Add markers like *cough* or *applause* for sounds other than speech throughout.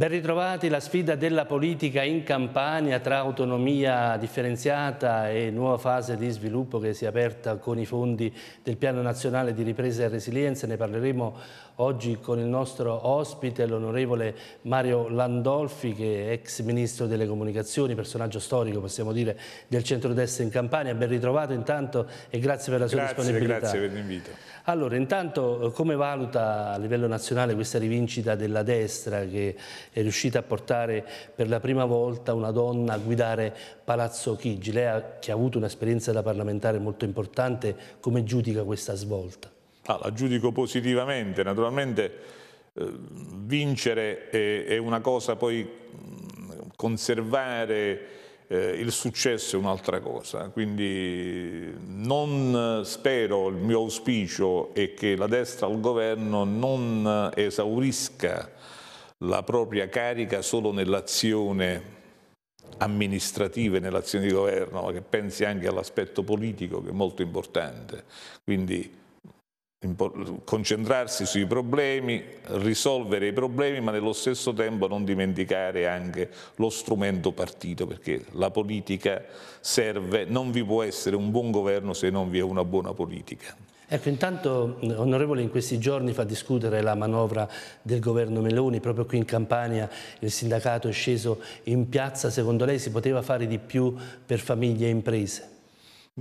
Ben ritrovati, la sfida della politica in Campania tra autonomia differenziata e nuova fase di sviluppo che si è aperta con i fondi del Piano Nazionale di Ripresa e Resilienza, ne parleremo oggi con il nostro ospite, l'onorevole Mario Landolfi, che è ex ministro delle comunicazioni, personaggio storico, possiamo dire, del centrodestra in Campania. Ben ritrovato intanto e grazie per la sua grazie, disponibilità. Grazie per l'invito. Allora, intanto eh, come valuta a livello nazionale questa rivincita della destra che è riuscita a portare per la prima volta una donna a guidare Palazzo Chigi? Lei ha, che ha avuto un'esperienza da parlamentare molto importante, come giudica questa svolta? Ah, la giudico positivamente, naturalmente eh, vincere è, è, una cosa, poi mm, conservare eh, il successo è un'altra cosa, quindi non spero, il mio auspicio è che la destra al governo non esaurisca la propria carica solo nell'azione amministrative nell'azione di governo, ma che pensi anche all'aspetto politico che è molto importante. Quindi concentrarsi sui problemi, risolvere i problemi, ma nello stesso tempo non dimenticare anche lo strumento partito, perché la politica serve, non vi può essere un buon governo se non vi è una buona politica. Ecco, intanto, eh, onorevole, in questi giorni fa discutere la manovra del governo Meloni, proprio qui in Campania il sindacato è sceso in piazza, secondo lei si poteva fare di più per famiglie e imprese?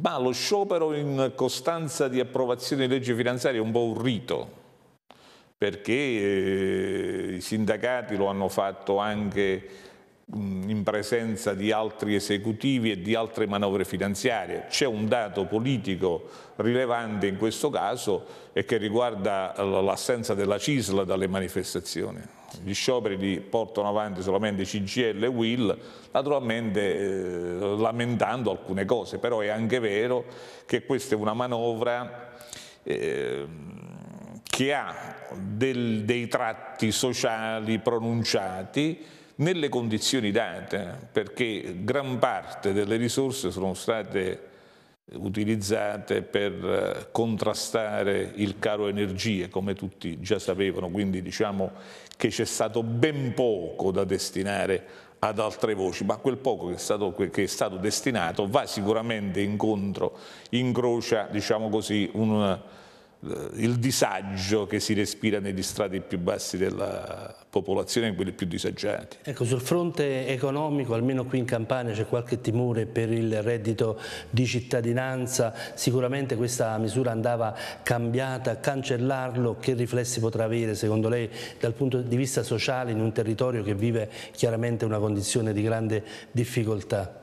Ma lo sciopero in costanza di approvazione di legge finanziaria è un po' un rito, perché eh, i sindacati lo hanno fatto anche in presenza di altri esecutivi e di altre manovre finanziarie. C'è un dato politico rilevante in questo caso e che riguarda eh, l'assenza della Cisla dalle manifestazioni. Gli scioperi li portano avanti solamente CGL e Will, naturalmente eh, lamentando alcune cose, però è anche vero che questa è una manovra eh, che ha del, dei tratti sociali pronunciati nelle condizioni date, perché gran parte delle risorse sono state utilizzate per eh, contrastare il caro energie, come tutti già sapevano, quindi diciamo che c'è stato ben poco da destinare ad altre voci, ma quel poco che è stato, che è stato destinato va sicuramente incontro, incrocia diciamo così, un, eh, il disagio che si respira negli strati più bassi della, popolazione, quelli più disagiati. Ecco, sul fronte economico, almeno qui in Campania c'è qualche timore per il reddito di cittadinanza, sicuramente questa misura andava cambiata, cancellarlo, che riflessi potrà avere secondo lei dal punto di vista sociale in un territorio che vive chiaramente una condizione di grande difficoltà?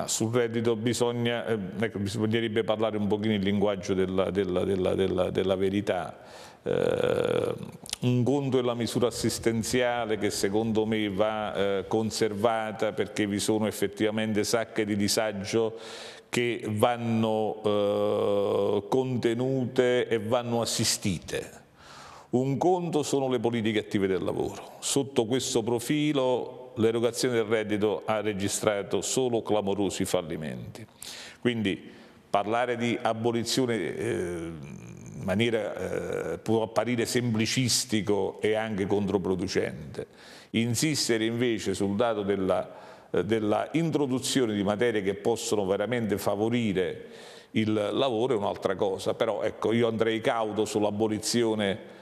ma sul reddito bisogna, eh, ecco, bisognerebbe parlare un pochino il linguaggio della, della, della, della verità. Eh, un conto è la misura assistenziale che secondo me va eh, conservata perché vi sono effettivamente sacche di disagio che vanno eh, contenute e vanno assistite. Un conto sono le politiche attive del lavoro. Sotto questo profilo l'erogazione del reddito ha registrato solo clamorosi fallimenti. Quindi parlare di abolizione eh, in maniera eh, può apparire semplicistico e anche controproducente. Insistere invece sul dato della, eh, della introduzione di materie che possono veramente favorire il lavoro è un'altra cosa, però ecco, io andrei cauto sull'abolizione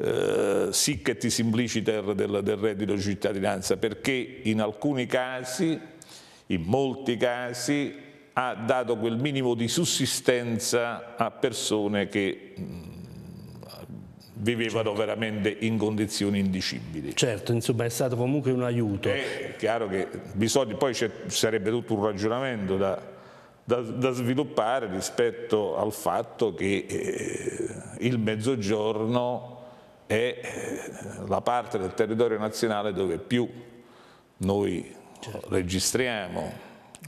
eh, sic simpliciter del, del reddito di cittadinanza, perché in alcuni casi, in molti casi, ha dato quel minimo di sussistenza a persone che mm, vivevano certo. veramente in condizioni indicibili. Certo, insomma è stato comunque un aiuto. Eh, è chiaro che bisogna, poi sarebbe tutto un ragionamento da, da, da, sviluppare rispetto al fatto che eh, il mezzogiorno è eh, la parte del territorio nazionale dove più noi certo. registriamo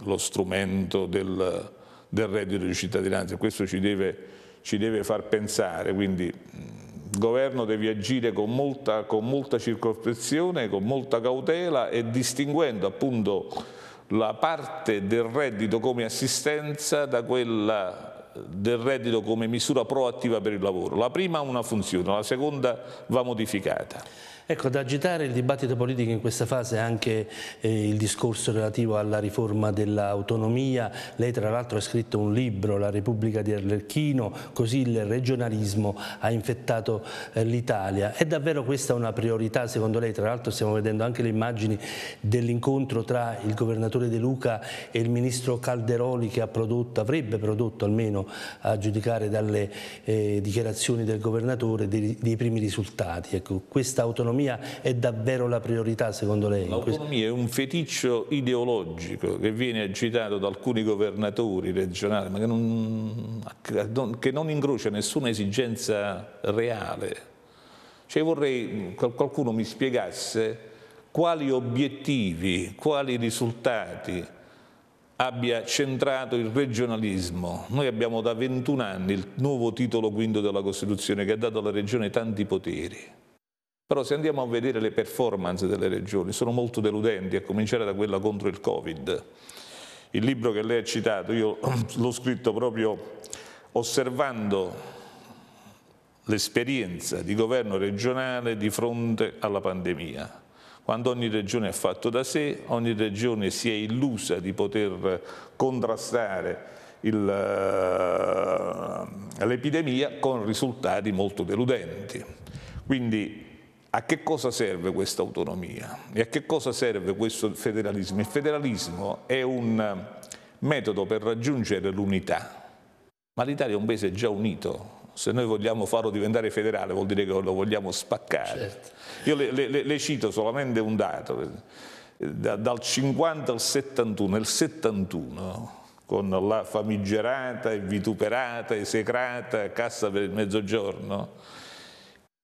lo strumento del, del, reddito di cittadinanza. Questo ci deve, ci deve far pensare, quindi il governo deve agire con molta, con molta circospezione, con molta cautela e distinguendo appunto la parte del reddito come assistenza da quella del reddito come misura proattiva per il lavoro. La prima ha una funzione, la seconda va modificata. Ecco, da agitare il dibattito politico in questa fase è anche eh, il discorso relativo alla riforma dell'autonomia. Lei tra l'altro ha scritto un libro, La Repubblica di Arlecchino, così il regionalismo ha infettato eh, l'Italia. È davvero questa una priorità secondo lei? Tra l'altro stiamo vedendo anche le immagini dell'incontro tra il governatore De Luca e il ministro Calderoli che ha prodotto, avrebbe prodotto almeno a giudicare dalle eh, dichiarazioni del governatore dei, dei primi risultati. Ecco, questa autonomia l'autonomia è davvero la priorità secondo lei? L'autonomia è un feticcio ideologico che viene agitato da alcuni governatori regionali ma che non, che non incrocia nessuna esigenza reale. Cioè vorrei che qualcuno mi spiegasse quali obiettivi, quali risultati abbia centrato il regionalismo. Noi abbiamo da 21 anni il nuovo titolo quinto della Costituzione che ha dato alla Regione tanti poteri. Però se andiamo a vedere le performance delle regioni, sono molto deludenti, a cominciare da quella contro il Covid. Il libro che lei ha citato, io *clears throat* l'ho scritto proprio osservando l'esperienza di governo regionale di fronte alla pandemia. Quando ogni regione ha fatto da sé, ogni regione si è illusa di poter contrastare eh, l'epidemia con risultati molto deludenti. Quindi a che cosa serve questa autonomia e a che cosa serve questo federalismo? Il federalismo è un eh, metodo per raggiungere l'unità, ma l'Italia è un paese già unito. Se noi vogliamo farlo diventare federale vuol dire che lo vogliamo spaccare. Certo. Io le, le, le, cito solamente un dato. Eh, da, dal 50 al 71, nel 71 con la famigerata e vituperata, esecrata Cassa per il Mezzogiorno,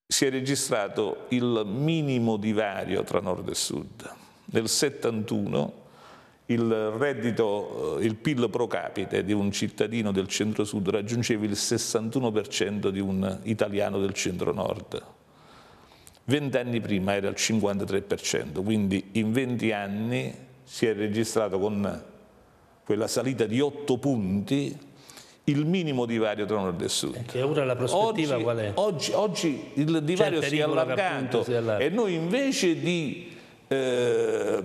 si è registrato il minimo divario tra nord e sud. Nel 71 il reddito, eh, il PIL pro capite di un cittadino del centro-sud raggiungeva il 61% di un italiano del centro-nord. Vent'anni prima era il 53%, quindi in 20 anni si è registrato con quella salita di 8 punti il minimo divario tra nord e sud. Che ora la prospettiva oggi, qual è? Oggi, oggi il divario si è allargato e noi invece di eh,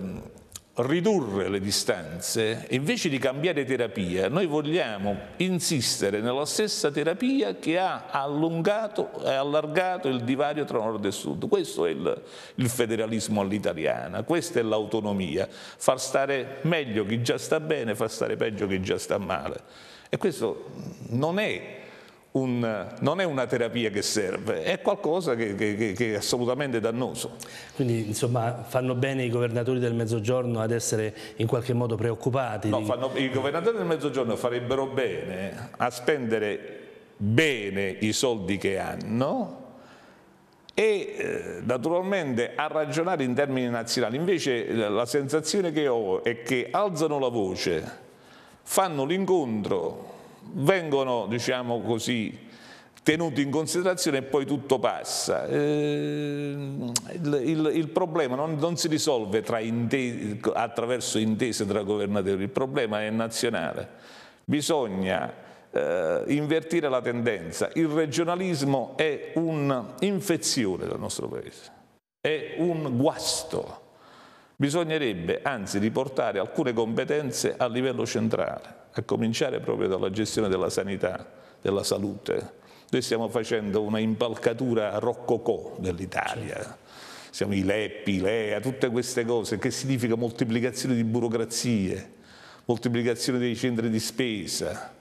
ridurre le distanze, invece di cambiare terapia, noi vogliamo insistere nella stessa terapia che ha allungato e allargato il divario tra nord e sud. Questo è il, il federalismo all'italiana, questa è l'autonomia, far stare meglio chi già sta bene, far stare peggio chi già sta male. E questo non è, un, non è una terapia che serve, è qualcosa che, che, che, è assolutamente dannoso. Quindi insomma fanno bene i governatori del Mezzogiorno ad essere in qualche modo preoccupati? No, fanno, i governatori del Mezzogiorno farebbero bene a spendere bene i soldi che hanno e eh, naturalmente a ragionare in termini nazionali. Invece la sensazione che ho è che alzano la voce fanno l'incontro, vengono, diciamo così, tenuti in considerazione e poi tutto passa. Eh, il, il, il, problema non, non si risolve intese, attraverso intese tra governatori, il problema è nazionale. Bisogna eh, invertire la tendenza. Il regionalismo è un'infezione del nostro Paese, è un guasto Bisognerebbe anzi riportare alcune competenze a livello centrale, a cominciare proprio dalla gestione della sanità, della salute. Noi stiamo facendo una impalcatura roccocò dell'Italia. Certo. Siamo i Leppi, i Lea, tutte queste cose che significa moltiplicazione di burocrazie, moltiplicazione dei centri di spesa,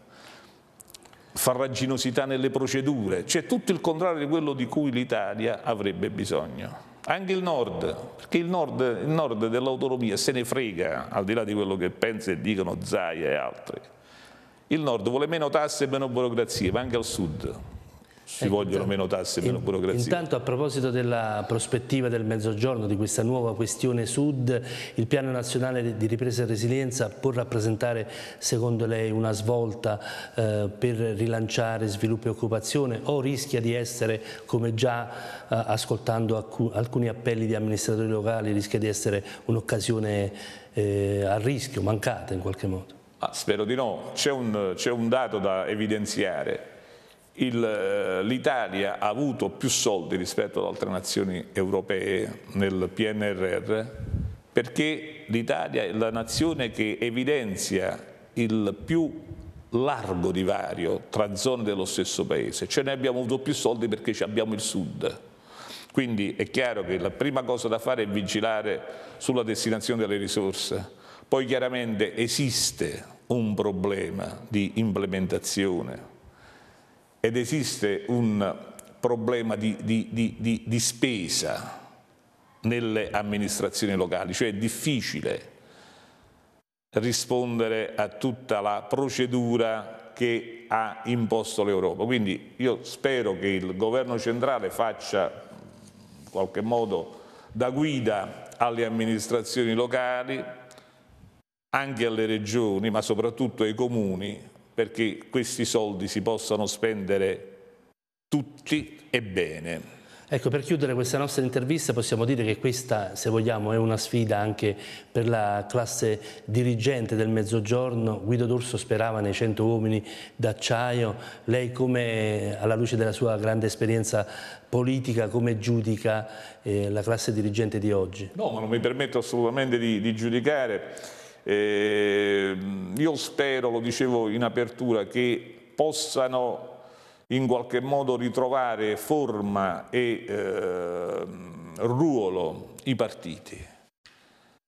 farraginosità nelle procedure, c'è tutto il contrario di quello di cui l'Italia avrebbe bisogno anche il nord, perché il nord, nord dell'autonomia se ne frega, al di là di quello che pensa e dicono Zaia e altri. Il nord vuole meno tasse e meno burocrazia, ma anche al sud ci ecco, vogliono meno tasse, meno in, burocrazia. Intanto a proposito della prospettiva del Mezzogiorno, di questa nuova questione Sud, il Piano Nazionale di Ripresa e Resilienza può rappresentare secondo lei una svolta eh, per rilanciare sviluppo e occupazione o rischia di essere, come già eh, ascoltando alcuni appelli di amministratori locali, rischia di essere un'occasione eh, a rischio, mancata in qualche modo? Ah, spero di no, c'è un, un dato da evidenziare eh, l'Italia ha avuto più soldi rispetto ad altre nazioni europee nel PNRR perché l'Italia è la nazione che evidenzia il più largo divario tra zone dello stesso paese, cioè noi abbiamo avuto più soldi perché abbiamo il sud. Quindi è chiaro che la prima cosa da fare è vigilare sulla destinazione delle risorse, poi chiaramente esiste un problema di implementazione ed esiste un problema di, di, di, di spesa nelle amministrazioni locali, cioè è difficile rispondere a tutta la procedura che ha imposto l'Europa. Quindi io spero che il governo centrale faccia in qualche modo da guida alle amministrazioni locali, anche alle regioni, ma soprattutto ai comuni, perché questi soldi si possano spendere tutti e bene. Ecco, per chiudere questa nostra intervista possiamo dire che questa, se vogliamo, è una sfida anche per la classe dirigente del Mezzogiorno. Guido D'Orso sperava nei 100 uomini d'acciaio. Lei come, alla luce della sua grande esperienza politica, come giudica eh, la classe dirigente di oggi? No, ma non mi permetto assolutamente di, di giudicare eh, io spero, lo dicevo in apertura, che possano in qualche modo ritrovare forma e eh, ruolo i partiti.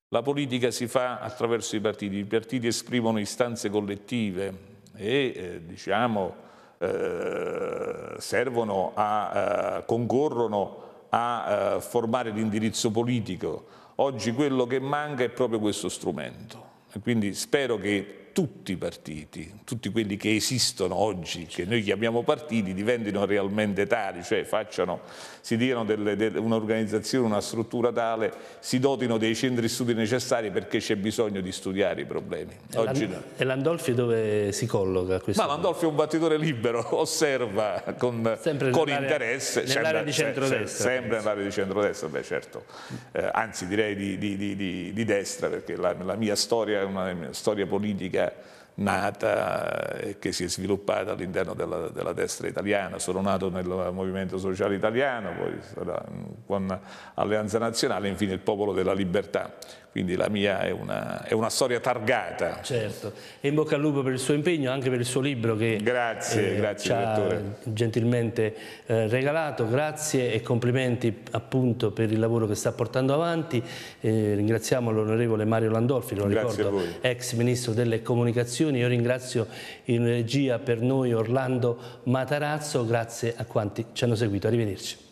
La politica si fa attraverso i partiti, i partiti esprimono istanze collettive e eh, diciamo, eh, servono a, eh, concorrono a eh, formare l'indirizzo politico, Oggi quello che manca è proprio questo strumento. E quindi spero che tutti i partiti, tutti quelli che esistono oggi, che noi chiamiamo partiti, diventino realmente tali, cioè facciano, si diano un'organizzazione, una struttura tale, si dotino dei centri studi necessari perché c'è bisogno di studiare i problemi. Oggi, e l'Andolfi dove si colloca? Ma l'Andolfi è un battitore libero, *laughs* osserva con, con interesse. Nell'area di centrodestra. Sempre nell'area di centrodestra, beh certo, eh, anzi direi di, di, di, di destra perché la, la mia storia è una storia politica yet. nata e che si è sviluppata all'interno della, della, destra italiana. Sono nato nel Movimento Sociale Italiano, poi mm, con Alleanza Nazionale, infine il Popolo della Libertà. Quindi la mia è una, è una storia targata. Certo, e in bocca al lupo per il suo impegno, anche per il suo libro che grazie, eh, grazie, ci ha direttore. gentilmente eh, regalato. Grazie e complimenti appunto per il lavoro che sta portando avanti. Eh, ringraziamo l'onorevole Mario Landolfi, lo grazie ricordo, ex Ministro delle Comunicazioni trasmissioni. Io ringrazio in regia per noi Orlando Matarazzo, grazie a quanti ci hanno seguito. Arrivederci.